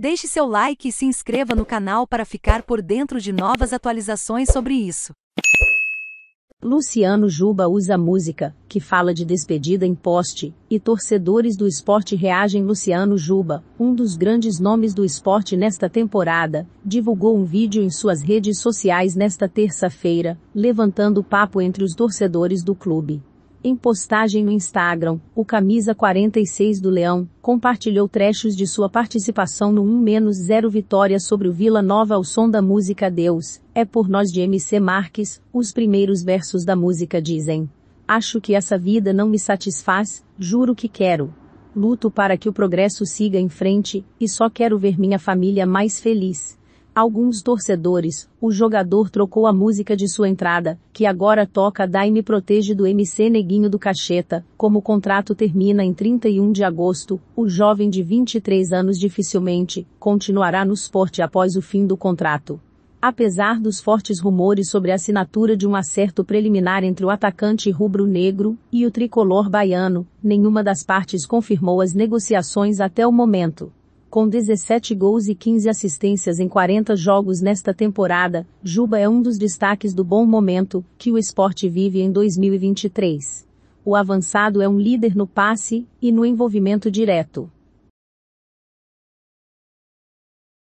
Deixe seu like e se inscreva no canal para ficar por dentro de novas atualizações sobre isso. Luciano Juba usa música, que fala de despedida em poste, e torcedores do esporte reagem. Luciano Juba, um dos grandes nomes do esporte nesta temporada, divulgou um vídeo em suas redes sociais nesta terça-feira, levantando papo entre os torcedores do clube. Em postagem no Instagram, o camisa 46 do Leão compartilhou trechos de sua participação no 1-0 vitória sobre o Vila Nova ao som da música Deus, é por nós de MC Marques. Os primeiros versos da música dizem: Acho que essa vida não me satisfaz, juro que quero. Luto para que o progresso siga em frente e só quero ver minha família mais feliz alguns torcedores, o jogador trocou a música de sua entrada, que agora toca Daime Protege do MC Neguinho do Cacheta. Como o contrato termina em 31 de agosto, o jovem de 23 anos dificilmente continuará no esporte após o fim do contrato. Apesar dos fortes rumores sobre a assinatura de um acerto preliminar entre o atacante rubro-negro e o tricolor baiano, nenhuma das partes confirmou as negociações até o momento. Com 17 gols e 15 assistências em 40 jogos nesta temporada, Juba é um dos destaques do bom momento que o esporte vive em 2023. O avançado é um líder no passe e no envolvimento direto.